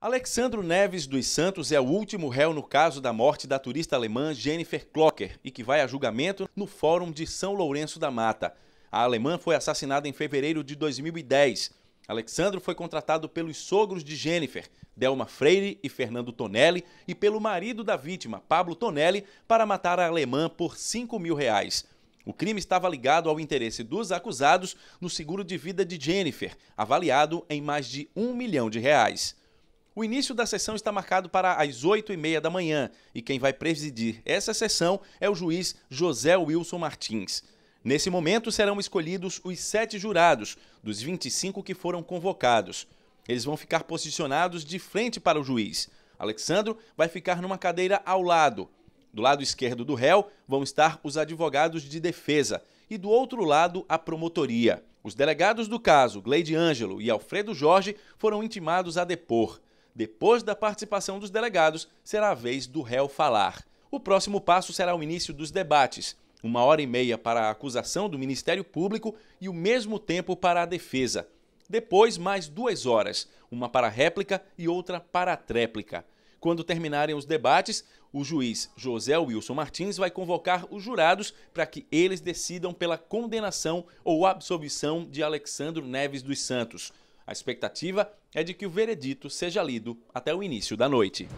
Alexandro Neves dos Santos é o último réu no caso da morte da turista alemã Jennifer Klocker e que vai a julgamento no Fórum de São Lourenço da Mata. A alemã foi assassinada em fevereiro de 2010. Alexandro foi contratado pelos sogros de Jennifer, Delma Freire e Fernando Tonelli, e pelo marido da vítima, Pablo Tonelli, para matar a alemã por 5 mil reais. O crime estava ligado ao interesse dos acusados no seguro de vida de Jennifer, avaliado em mais de um milhão de reais. O início da sessão está marcado para as 8h30 da manhã e quem vai presidir essa sessão é o juiz José Wilson Martins. Nesse momento serão escolhidos os sete jurados dos 25 que foram convocados. Eles vão ficar posicionados de frente para o juiz. Alexandro vai ficar numa cadeira ao lado. Do lado esquerdo do réu vão estar os advogados de defesa e do outro lado a promotoria. Os delegados do caso, Gleide Ângelo e Alfredo Jorge, foram intimados a depor. Depois da participação dos delegados, será a vez do réu falar. O próximo passo será o início dos debates, uma hora e meia para a acusação do Ministério Público e o mesmo tempo para a defesa. Depois, mais duas horas, uma para réplica e outra para tréplica. Quando terminarem os debates, o juiz José Wilson Martins vai convocar os jurados para que eles decidam pela condenação ou absolvição de Alexandre Neves dos Santos. A expectativa é de que o veredito seja lido até o início da noite.